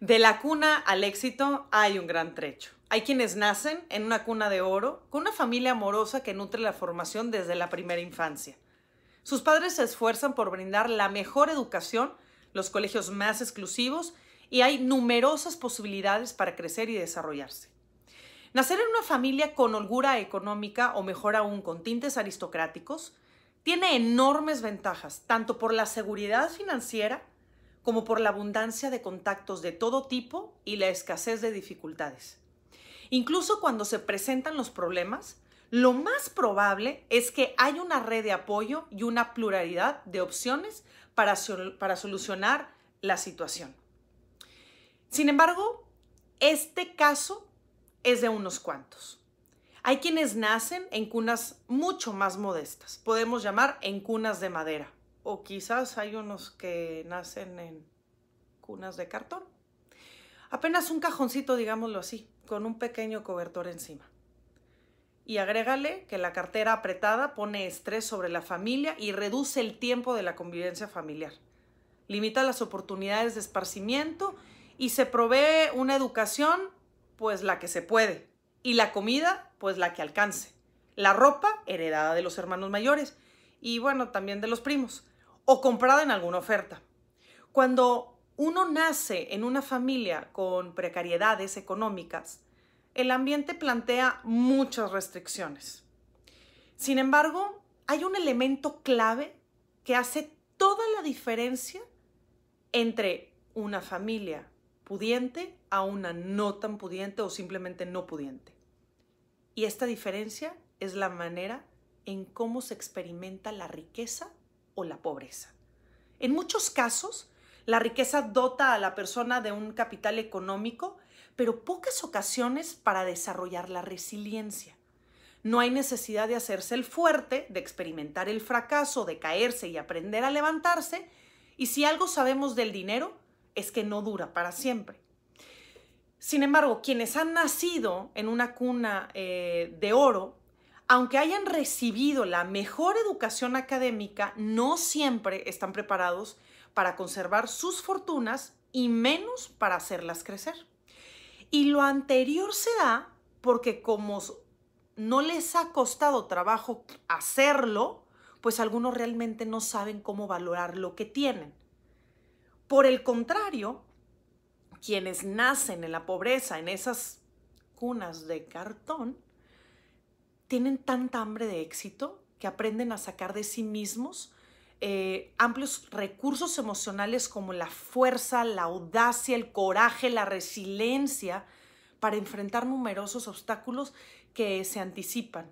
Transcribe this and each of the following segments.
De la cuna al éxito hay un gran trecho. Hay quienes nacen en una cuna de oro con una familia amorosa que nutre la formación desde la primera infancia. Sus padres se esfuerzan por brindar la mejor educación, los colegios más exclusivos y hay numerosas posibilidades para crecer y desarrollarse. Nacer en una familia con holgura económica o mejor aún con tintes aristocráticos tiene enormes ventajas, tanto por la seguridad financiera como por la abundancia de contactos de todo tipo y la escasez de dificultades. Incluso cuando se presentan los problemas, lo más probable es que hay una red de apoyo y una pluralidad de opciones para, para solucionar la situación. Sin embargo, este caso es de unos cuantos. Hay quienes nacen en cunas mucho más modestas, podemos llamar en cunas de madera o quizás hay unos que nacen en cunas de cartón. Apenas un cajoncito, digámoslo así, con un pequeño cobertor encima. Y agrégale que la cartera apretada pone estrés sobre la familia y reduce el tiempo de la convivencia familiar. Limita las oportunidades de esparcimiento y se provee una educación, pues la que se puede, y la comida, pues la que alcance. La ropa, heredada de los hermanos mayores, y bueno, también de los primos o comprada en alguna oferta. Cuando uno nace en una familia con precariedades económicas, el ambiente plantea muchas restricciones. Sin embargo, hay un elemento clave que hace toda la diferencia entre una familia pudiente a una no tan pudiente o simplemente no pudiente. Y esta diferencia es la manera en cómo se experimenta la riqueza la pobreza. En muchos casos, la riqueza dota a la persona de un capital económico, pero pocas ocasiones para desarrollar la resiliencia. No hay necesidad de hacerse el fuerte, de experimentar el fracaso, de caerse y aprender a levantarse. Y si algo sabemos del dinero, es que no dura para siempre. Sin embargo, quienes han nacido en una cuna eh, de oro aunque hayan recibido la mejor educación académica, no siempre están preparados para conservar sus fortunas y menos para hacerlas crecer. Y lo anterior se da porque como no les ha costado trabajo hacerlo, pues algunos realmente no saben cómo valorar lo que tienen. Por el contrario, quienes nacen en la pobreza, en esas cunas de cartón, tienen tanta hambre de éxito que aprenden a sacar de sí mismos eh, amplios recursos emocionales como la fuerza, la audacia, el coraje, la resiliencia para enfrentar numerosos obstáculos que se anticipan.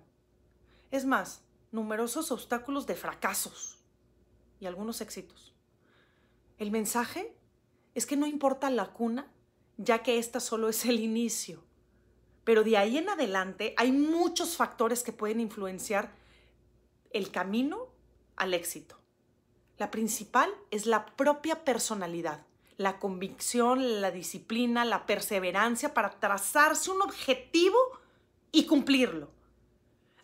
Es más, numerosos obstáculos de fracasos y algunos éxitos. El mensaje es que no importa la cuna, ya que esta solo es el inicio. Pero de ahí en adelante hay muchos factores que pueden influenciar el camino al éxito. La principal es la propia personalidad, la convicción, la disciplina, la perseverancia para trazarse un objetivo y cumplirlo.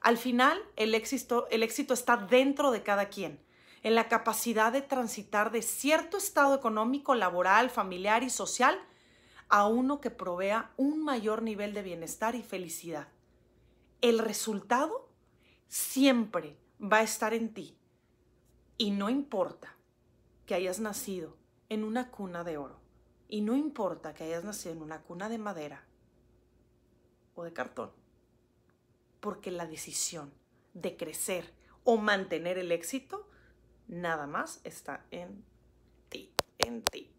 Al final, el éxito, el éxito está dentro de cada quien, en la capacidad de transitar de cierto estado económico, laboral, familiar y social a uno que provea un mayor nivel de bienestar y felicidad. El resultado siempre va a estar en ti y no importa que hayas nacido en una cuna de oro y no importa que hayas nacido en una cuna de madera o de cartón, porque la decisión de crecer o mantener el éxito nada más está en ti, en ti.